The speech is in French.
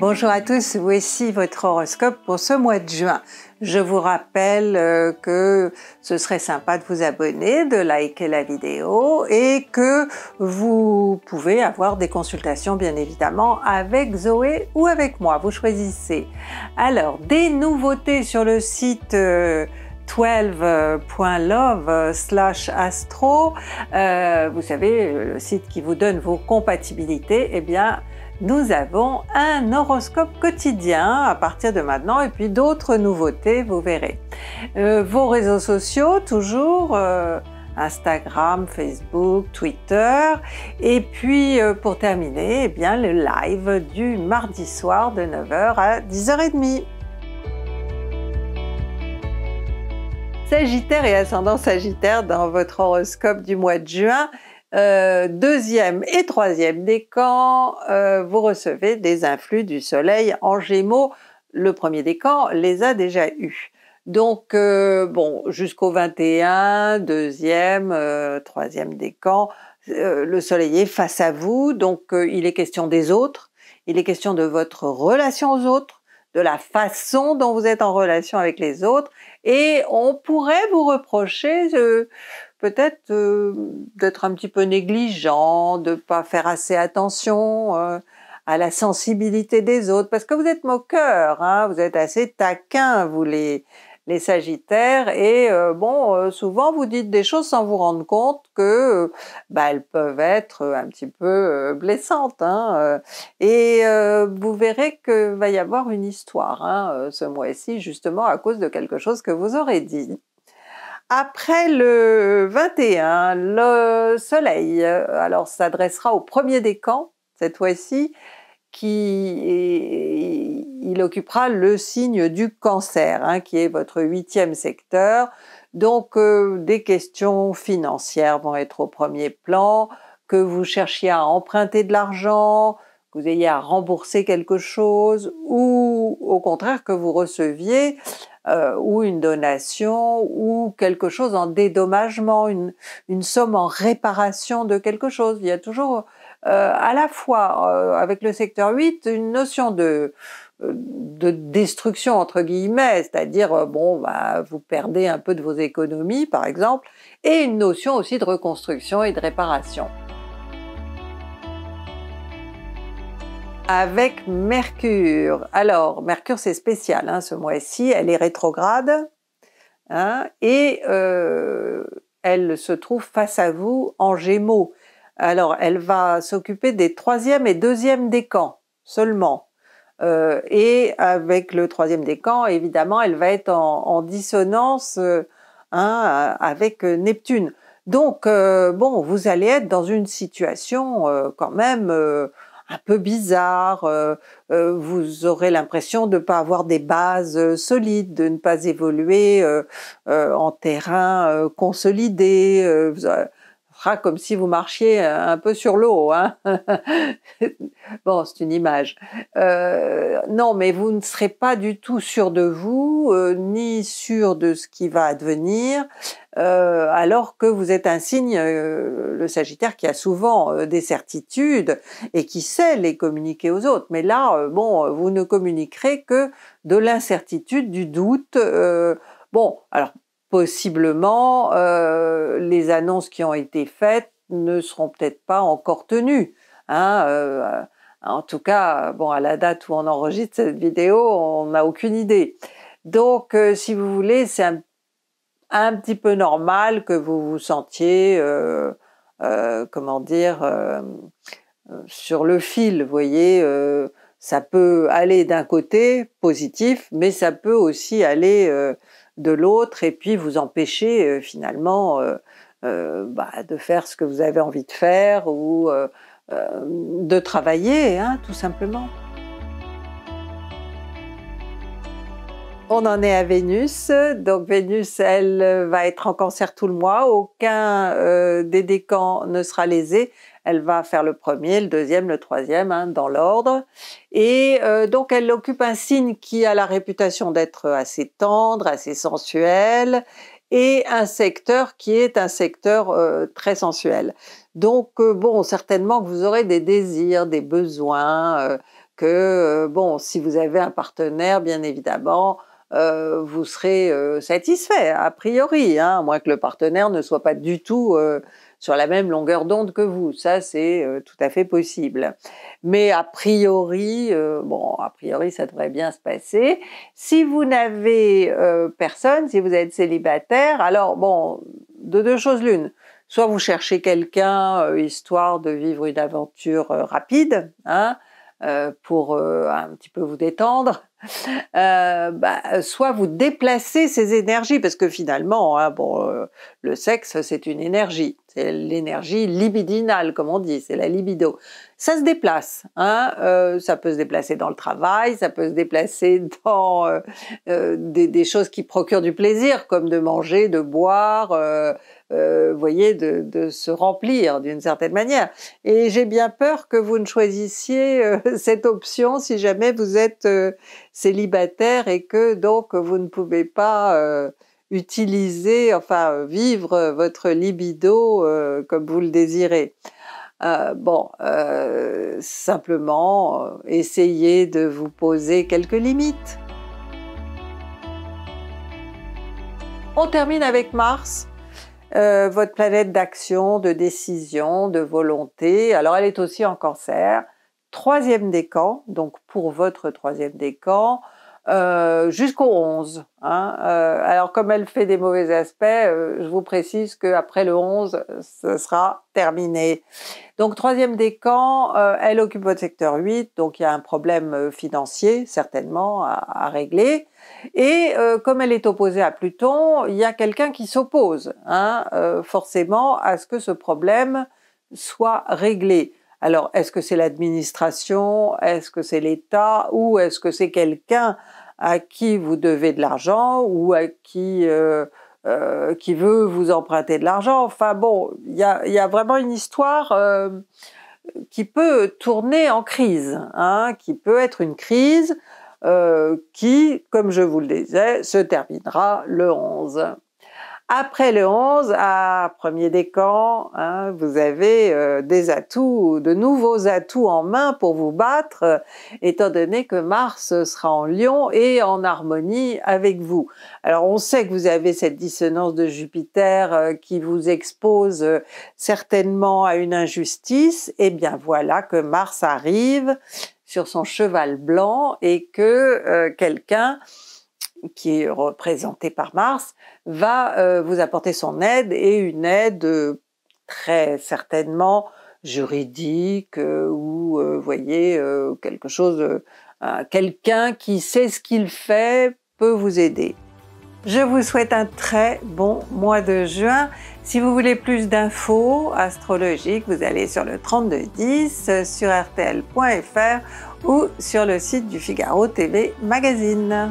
Bonjour à tous, voici votre horoscope pour ce mois de juin. Je vous rappelle euh, que ce serait sympa de vous abonner, de liker la vidéo et que vous pouvez avoir des consultations bien évidemment avec Zoé ou avec moi, vous choisissez. Alors, des nouveautés sur le site euh, 12.love slash astro, euh, vous savez, le site qui vous donne vos compatibilités, eh bien, nous avons un horoscope quotidien à partir de maintenant et puis d'autres nouveautés, vous verrez. Euh, vos réseaux sociaux, toujours euh, Instagram, Facebook, Twitter et puis pour terminer, eh bien le live du mardi soir de 9h à 10h30. Sagittaire et ascendant Sagittaire dans votre horoscope du mois de juin, euh, deuxième et troisième décan, euh, vous recevez des influx du soleil en gémeaux. Le premier décan les a déjà eus. Donc euh, bon, jusqu'au 21, deuxième, troisième décan, le soleil est face à vous, donc il est question des autres, il est question de votre relation aux autres, de la façon dont vous êtes en relation avec les autres et on pourrait vous reprocher peut-être euh, d'être un petit peu négligent, de pas faire assez attention euh, à la sensibilité des autres parce que vous êtes moqueur, hein, vous êtes assez taquin vous les les Sagittaires et euh, bon euh, souvent vous dites des choses sans vous rendre compte que euh, bah, elles peuvent être un petit peu blessantes hein, et vous verrez que va y avoir une histoire hein, ce mois-ci justement à cause de quelque chose que vous aurez dit. Après le 21, le soleil alors s'adressera au premier décan cette fois-ci qui il occupera le signe du cancer, hein, qui est votre huitième secteur. Donc euh, des questions financières vont être au premier plan, que vous cherchiez à emprunter de l'argent, que vous ayez à rembourser quelque chose, ou au contraire que vous receviez euh, ou une donation ou quelque chose en dédommagement, une somme en réparation de quelque chose. Il y a toujours euh, à la fois euh, avec le secteur 8 une notion de euh, de destruction entre guillemets, c'est-à-dire bon, bah, vous perdez un peu de vos économies par exemple, et une notion aussi de reconstruction et de réparation. Avec Mercure, alors Mercure c'est spécial hein, ce mois-ci, elle est rétrograde hein, et elle se trouve face à vous en Gémeaux. Alors, elle va s'occuper des troisième et deuxième des camps seulement. Euh, et avec le troisième décan, évidemment, elle va être en, dissonance euh, hein, avec euh, Neptune. Donc, bon, vous allez être dans une situation quand même un peu bizarre. vous aurez l'impression de ne pas avoir des bases solides, de ne pas évoluer en terrain consolidé. Hein, comme si vous marchiez euh, un peu sur l'eau. Hein bon, c'est une image. Euh, non, mais vous ne serez pas du tout sûr de vous, euh, ni sûr de ce qui va advenir, alors que vous êtes un signe, le Sagittaire, qui a souvent des certitudes et qui sait les communiquer aux autres. Mais là, bon, vous ne communiquerez que de l'incertitude, du doute. bon, alors possiblement euh, les annonces qui ont été faites ne seront peut-être pas encore tenues. Hein, euh, en tout cas, bon, à la date où on enregistre cette vidéo, on n'a aucune idée. Donc, euh, si vous voulez, c'est un, petit peu normal que vous vous sentiez, comment dire, sur le fil, vous voyez, ça peut aller d'un côté positif, mais ça peut aussi aller de l'autre et puis vous empêcher euh, finalement euh, euh, bah, de faire ce que vous avez envie de faire ou de travailler, hein, tout simplement. On en est à Vénus. Donc Vénus, elle euh, va être en cancer tout le mois. Aucun euh, des décans ne sera lésé. Elle va faire le premier, le deuxième, le troisième, hein, dans l'ordre. Et euh, donc elle occupe un signe qui a la réputation d'être assez tendre, assez sensuel, et un secteur qui est un secteur très sensuel. Donc bon, certainement que vous aurez des désirs, des besoins. que bon, si vous avez un partenaire, bien évidemment, euh, vous serez euh, satisfait, a priori, hein, à moins que le partenaire ne soit pas du tout euh, sur la même longueur d'onde que vous. Ça, c'est tout à fait possible. Mais a priori, bon, a priori, ça devrait bien se passer. Si vous n'avez personne, si vous êtes célibataire, alors bon, de deux choses l'une. Soit vous cherchez quelqu'un histoire de vivre une aventure rapide, hein, euh, pour euh, un petit peu vous détendre, euh, bah, soit vous déplacez ces énergies, parce que finalement, hein, bon, le sexe, c'est une énergie, c'est l'énergie libidinale, comme on dit, c'est la libido. Ça se déplace, hein, ça peut se déplacer dans le travail, ça peut se déplacer dans des, choses qui procurent du plaisir, comme de manger, de boire euh, voyez, de, se remplir d'une certaine manière. Et j'ai bien peur que vous ne choisissiez euh, cette option si jamais vous êtes euh, célibataire et que donc vous ne pouvez pas utiliser, enfin vivre votre libido comme vous le désirez. bon, simplement, essayez de vous poser quelques limites. On termine avec Mars. Euh, votre planète d'action, de décision, de volonté. Alors elle est aussi en cancer. Troisième décan, donc pour votre troisième décan, euh, jusqu'au 11. Hein. Euh, alors comme elle fait des mauvais aspects, euh, je vous précise qu'après le 11, ce sera terminé. Donc troisième décan, elle occupe votre secteur 8, donc il y a un problème financier certainement à, régler. Et comme elle est opposée à Pluton, il y a quelqu'un qui s'oppose hein, forcément à ce que ce problème soit réglé. Alors, est-ce que c'est l'administration Est-ce que c'est l'État Ou est-ce que c'est quelqu'un à qui vous devez de l'argent ou à qui euh, euh, qui veut vous emprunter de l'argent Enfin bon, il y a, vraiment une histoire euh, qui peut tourner en crise, hein, qui peut être une crise qui, comme je vous le disais, se terminera le 11. Après le 11, à premier décan, hein, vous avez euh, des atouts, de nouveaux atouts en main pour vous battre, euh, étant donné que Mars sera en Lion et en harmonie avec vous. Alors on sait que vous avez cette dissonance de Jupiter euh, qui vous expose certainement à une injustice, et eh bien voilà que Mars arrive sur son cheval blanc et que quelqu'un qui est représenté par Mars, va euh, vous apporter son aide et une aide euh, très certainement juridique euh, ou, euh, voyez, quelque chose, quelqu'un qui sait ce qu'il fait peut vous aider. Je vous souhaite un très bon mois de juin. Si vous voulez plus d'infos astrologiques, vous allez sur le 3210, sur rtl.fr ou sur le site du Figaro TV Magazine.